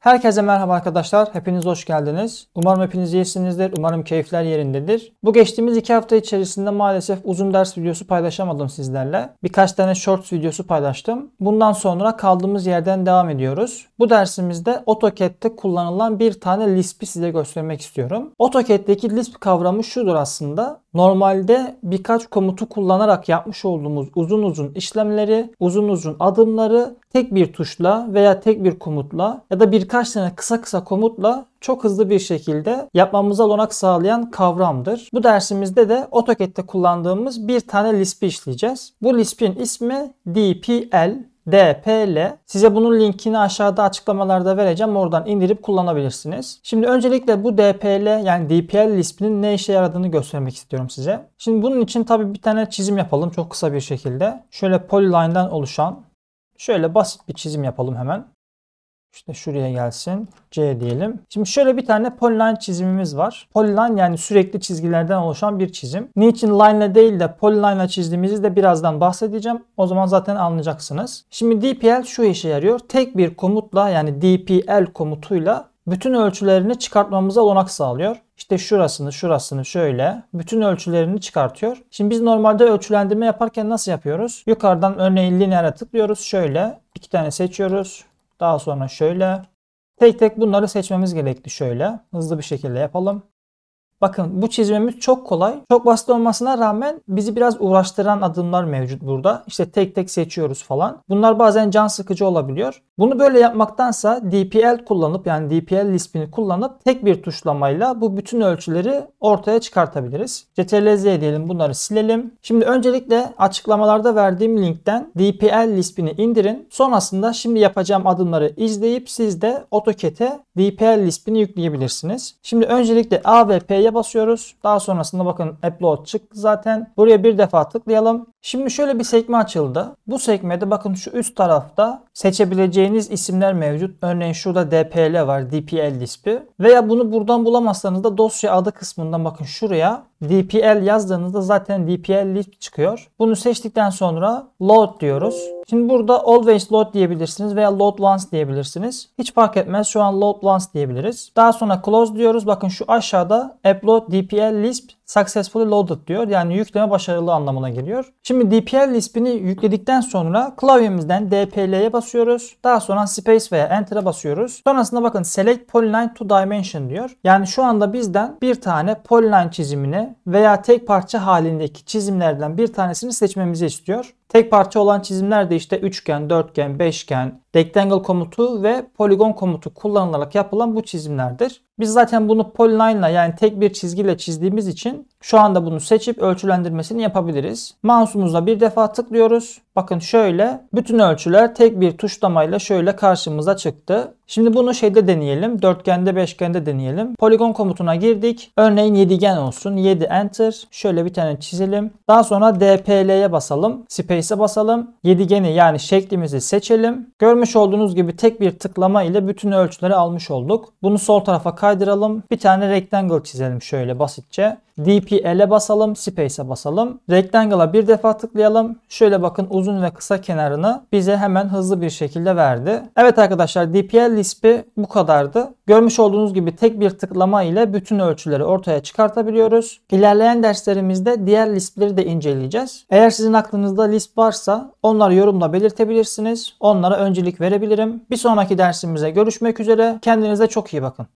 Herkese merhaba arkadaşlar. Hepiniz hoş geldiniz. Umarım hepiniz iyisinizdir. Umarım keyifler yerindedir. Bu geçtiğimiz iki hafta içerisinde maalesef uzun ders videosu paylaşamadım sizlerle. Birkaç tane short videosu paylaştım. Bundan sonra kaldığımız yerden devam ediyoruz. Bu dersimizde AutoCAD'de kullanılan bir tane Lisp'i size göstermek istiyorum. AutoCAD'deki Lisp kavramı şudur aslında. Normalde birkaç komutu kullanarak yapmış olduğumuz uzun uzun işlemleri, uzun uzun adımları tek bir tuşla veya tek bir komutla ya da birkaç tane kısa kısa komutla çok hızlı bir şekilde yapmamıza olanak sağlayan kavramdır. Bu dersimizde de AutoCAD'de kullandığımız bir tane Lispi işleyeceğiz. Bu Lispin ismi DPL DPL. Size bunun linkini aşağıda açıklamalarda vereceğim. Oradan indirip kullanabilirsiniz. Şimdi öncelikle bu DPL yani DPL Lisp'in ne işe yaradığını göstermek istiyorum size. Şimdi bunun için tabii bir tane çizim yapalım çok kısa bir şekilde. Şöyle polyline'dan oluşan Şöyle basit bir çizim yapalım hemen. İşte şuraya gelsin. C diyelim. Şimdi şöyle bir tane polyline çizimimiz var. Polyline yani sürekli çizgilerden oluşan bir çizim. Niçin line değil de polyline ile çizdiğimizi de birazdan bahsedeceğim. O zaman zaten anlayacaksınız. Şimdi DPL şu işe yarıyor. Tek bir komutla yani DPL komutuyla bütün ölçülerini çıkartmamıza olanak sağlıyor. İşte şurasını, şurasını şöyle bütün ölçülerini çıkartıyor. Şimdi biz normalde ölçülendirme yaparken nasıl yapıyoruz? Yukarıdan örneğin lineere tıklıyoruz. Şöyle iki tane seçiyoruz. Daha sonra şöyle. Tek tek bunları seçmemiz gerekli şöyle. Hızlı bir şekilde yapalım. Bakın bu çizimimiz çok kolay. Çok basit olmasına rağmen bizi biraz uğraştıran adımlar mevcut burada. İşte tek tek seçiyoruz falan. Bunlar bazen can sıkıcı olabiliyor. Bunu böyle yapmaktansa DPL kullanıp yani DPL lispini kullanıp tek bir tuşlamayla bu bütün ölçüleri ortaya çıkartabiliriz. Ctrl Z diyelim bunları silelim. Şimdi öncelikle açıklamalarda verdiğim linkten DPL lispini indirin. Sonrasında şimdi yapacağım adımları izleyip siz de AutoCAD'e VPL lispini yükleyebilirsiniz. Şimdi öncelikle A ve P'ye basıyoruz. Daha sonrasında bakın upload çıktı zaten. Buraya bir defa tıklayalım. Şimdi şöyle bir sekme açıldı. Bu sekmede bakın şu üst tarafta seçebileceğiniz isimler mevcut. Örneğin şurada DPL var, DPL lispi. Veya bunu buradan bulamazsanız da dosya adı kısmından bakın şuraya DPL yazdığınızda zaten DPL lisp çıkıyor. Bunu seçtikten sonra load diyoruz. Şimdi burada always load diyebilirsiniz veya load once diyebilirsiniz. Hiç fark etmez. Şu an load once diyebiliriz. Daha sonra close diyoruz. Bakın şu aşağıda upload dpl lisp successfully loaded diyor. Yani yükleme başarılı anlamına geliyor. Şimdi DPL ismini yükledikten sonra klavyemizden DPL'ye basıyoruz. Daha sonra space veya enter'a basıyoruz. Sonrasında bakın select polyline to dimension diyor. Yani şu anda bizden bir tane polyline çizimini veya tek parça halindeki çizimlerden bir tanesini seçmemizi istiyor. Tek parça olan çizimler de işte üçgen, dörtgen, beşgen, rectangle komutu ve polygon komutu kullanılarak yapılan bu çizimlerdir. Biz zaten bunu polyline'la yani tek bir çizgiyle çizdiğimiz için şu anda bunu seçip ölçülendirmesini yapabiliriz. Mouse'umuzla bir defa tıklıyoruz Bakın şöyle bütün ölçüler tek bir tuşlamayla şöyle karşımıza çıktı. Şimdi bunu şeyde deneyelim. Dörtgende, beşgende deneyelim. Poligon komutuna girdik. Örneğin yedigen olsun. 7 enter. Şöyle bir tane çizelim. Daha sonra DPL'ye basalım. Space'e basalım. Yedigeni yani şeklimizi seçelim. Görmüş olduğunuz gibi tek bir tıklama ile bütün ölçüleri almış olduk. Bunu sol tarafa kaydıralım. Bir tane rectangle çizelim şöyle basitçe. DPL'e basalım. Space'e basalım. Rectangle'a bir defa tıklayalım. Şöyle bakın uzun ve kısa kenarını bize hemen hızlı bir şekilde verdi. Evet arkadaşlar DPL Lisp'i bu kadardı. Görmüş olduğunuz gibi tek bir tıklama ile bütün ölçüleri ortaya çıkartabiliyoruz. İlerleyen derslerimizde diğer Lisp'leri de inceleyeceğiz. Eğer sizin aklınızda Lisp varsa onları yorumla belirtebilirsiniz. Onlara öncelik verebilirim. Bir sonraki dersimize görüşmek üzere. Kendinize çok iyi bakın.